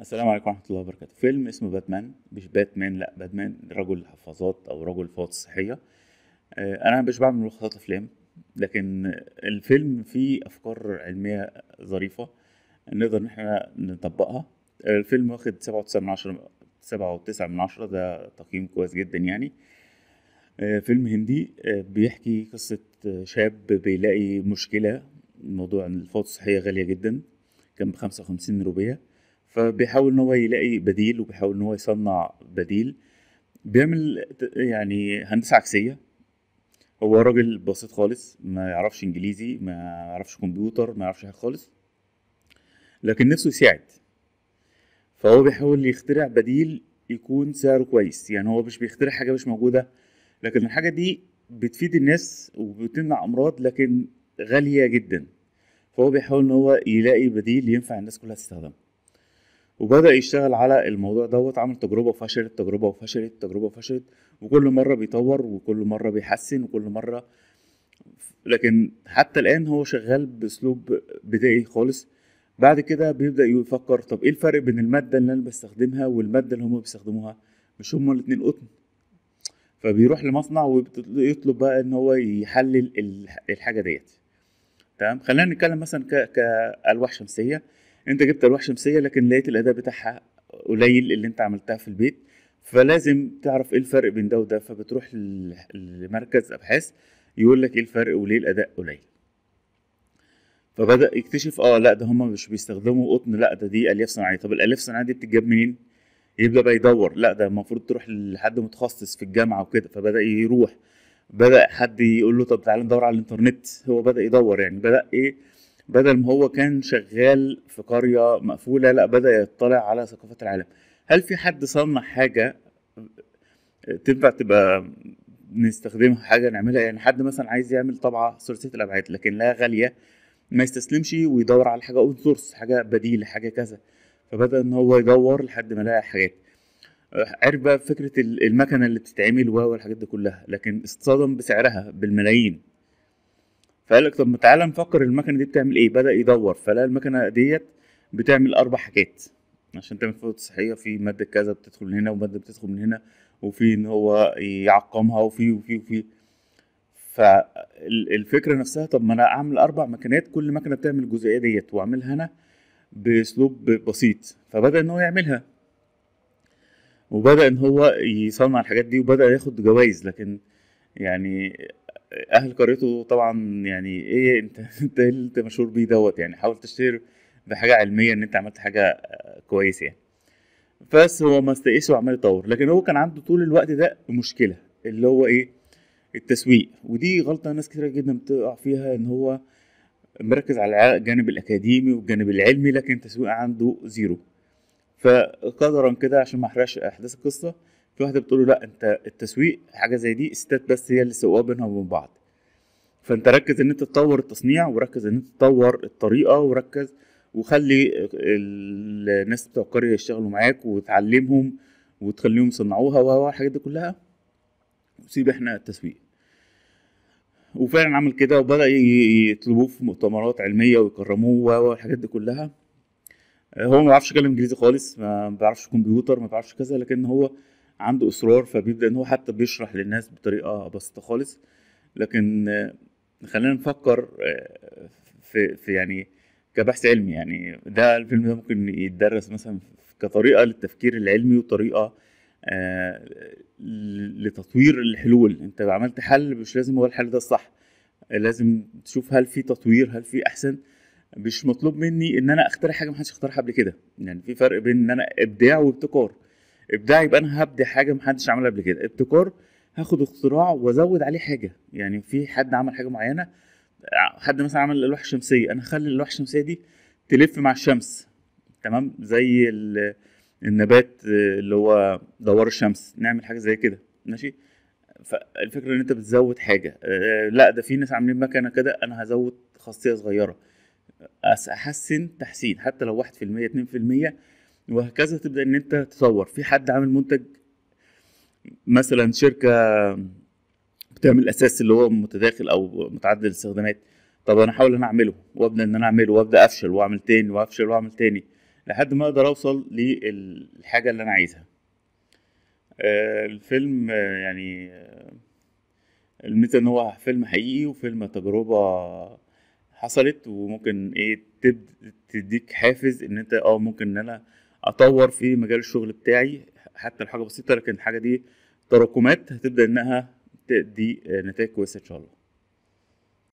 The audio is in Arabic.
السلام عليكم ورحمة الله وبركاته فيلم اسمه باتمان مش باتمان لا باتمان رجل حفاظات أو رجل الفوات الصحية آه، أنا مش بعمل ملخصات أفلام لكن الفيلم فيه أفكار علمية ظريفة نقدر إن احنا نطبقها آه، الفيلم واخد سبعة وتسعة من عشرة سبعة وتسعة من عشرة ده تقييم كويس جدا يعني آه، فيلم هندي بيحكي قصة شاب بيلاقي مشكلة موضوع الفوضى الصحية غالية جدا كان بخمسة وخمسين روبية فبيحاول ان هو يلاقي بديل وبيحاول ان هو يصنع بديل بيعمل يعني هندسه عكسيه هو راجل بسيط خالص ما يعرفش انجليزي ما يعرفش كمبيوتر ما يعرفش حاجه خالص لكن نفسه يساعد فهو بيحاول يخترع بديل يكون سعره كويس يعني هو مش بيخترع حاجه مش موجوده لكن الحاجه دي بتفيد الناس وبتمنع امراض لكن غاليه جدا فهو بيحاول ان هو يلاقي بديل ينفع الناس كلها تستخدمه وبدا يشتغل على الموضوع دوت عمل تجربه وفشلت تجربه وفشلت تجربه وفشلت وكل مره بيطور وكل مره بيحسن وكل مره لكن حتى الان هو شغال باسلوب بدائي خالص بعد كده بيبدا يفكر طب ايه الفرق بين الماده اللي انا بستخدمها والماده اللي هم بيستخدموها مش هما الاثنين قطن فبيروح لمصنع ويطلب بقى ان هو يحلل الحاجه ديت تمام خلينا نتكلم مثلا كالواح شمسيه انت جبت الواح شمسيه لكن لقيت الاداء بتاعها قليل اللي انت عملتها في البيت فلازم تعرف ايه الفرق بين ده وده فبتروح لمركز ابحاث يقول لك ايه الفرق وليه الاداء قليل فبدا يكتشف اه لا ده هم مش بيستخدموا قطن لا ده دي الياف صناعيه طب الالياف الصناعيه دي بتتجاب منين يبدا بقى يدور لا ده المفروض تروح لحد متخصص في الجامعه وكده فبدا يروح بدا حد يقول له طب تعالى ندور على الانترنت هو بدا يدور يعني بدا ايه بدل ما هو كان شغال في قرية مقفولة لا بدأ يطلع على ثقافات العالم هل في حد صنع حاجة تنفع تبقى نستخدمها حاجة نعملها يعني حد مثلا عايز يعمل طبعة ثلاثية الأبعاد لكن لا غالية ما يستسلمش ويدور على حاجة أوت سورس حاجة بديل حاجة كذا فبدأ إن هو يدور لحد ما لقى حاجات عرف بقى فكرة المكنة اللي بتتعمل الحاجات دي كلها لكن اصطدم بسعرها بالملايين فقال لك طب تعالى نفكر المكنه دي بتعمل ايه بدا يدور فلقى المكنه ديت بتعمل اربع حاجات عشان تعمل صحيه في ماده كذا بتدخل من هنا وماده بتدخل من هنا وفي ان هو يعقمها وفي وفي وفي فالفكره نفسها طب ما انا اعمل اربع مكنات كل مكنه بتعمل الجزئيه ديت واعملها انا باسلوب بسيط فبدا ان هو يعملها وبدا ان هو يصنع الحاجات دي وبدا ياخد جوائز لكن يعني اهل قريته طبعا يعني ايه انت انت ايه اللي انت مشهور بيه دوت يعني حاول تشتهر بحاجه علميه ان انت عملت حاجه آه، كويسه يعني بس هو ما استقيش وعمال يطور لكن هو كان عنده طول الوقت ده مشكله اللي هو ايه التسويق ودي غلطه ناس كتير جدا بتقع فيها ان هو مركز على الجانب الاكاديمي والجانب العلمي لكن التسويق عنده زيرو فقدرا كده عشان ما احرقش احداث القصه في واحده بتقول له لا انت التسويق حاجه زي دي الستات بس هي اللي سواها بينها وبين بعض فانت ركز ان انت تطور التصنيع وركز ان انت تطور الطريقه وركز وخلي الناس بتوع القريه يشتغلوا معاك وتعلمهم وتخليهم يصنعوها وهو الحاجات دي كلها وسيب احنا التسويق وفعلا عمل كده وبدا يطلبوه في مؤتمرات علميه ويكرموه والحاجات دي كلها هو ما بيعرفش يتكلم انجليزي خالص ما بيعرفش كمبيوتر ما بيعرفش كذا لكن هو عنده اصرار فبيبدا ان هو حتى بيشرح للناس بطريقه بسيطه خالص لكن خلينا نفكر آه، في, في يعني كبحث علمي يعني ده الفيلم ده ممكن يتدرس مثلا كطريقه للتفكير العلمي وطريقه آه، لتطوير الحلول انت عملت حل مش لازم هو الحل ده الصح لازم تشوف هل في تطوير هل في احسن مش مطلوب مني ان انا اخترع حاجه ما حدش اخترعها قبل كده يعني في فرق بين ان انا ابداع وابتكار ابداع يبقى انا هبدع حاجه محدش عملها قبل كده ابتكار هاخد اختراع وازود عليه حاجه يعني في حد عمل حاجه معينه حد مثلا عمل لوحه الشمسيه انا هخلي اللوحه الشمسيه دي تلف مع الشمس تمام زي النبات اللي هو دوار الشمس نعمل حاجه زي كده ماشي فالفكره ان انت بتزود حاجه آه، لا ده في ناس عاملين مكنه كده انا هزود خاصيه صغيره احسن تحسين حتى لو 1% 2% وهكذا تبدا ان انت تصور في حد عامل منتج مثلا شركه بتعمل اساس اللي هو متداخل او متعدد الاستخدامات طب انا احاول انا اعمله وابدا ان انا اعمله وابدا افشل واعمل تاني وافشل واعمل تاني لحد ما اقدر اوصل للحاجه اللي انا عايزها آه، الفيلم آه، يعني آه، الميزه ان هو فيلم حقيقي وفيلم تجربه حصلت وممكن ايه تديك حافز ان انت اه ممكن ان انا اطور في مجال الشغل بتاعي حتى الحاجه بسيطه لكن الحاجه دي تراكمات هتبدا انها تدي نتائج كويسه ان شاء الله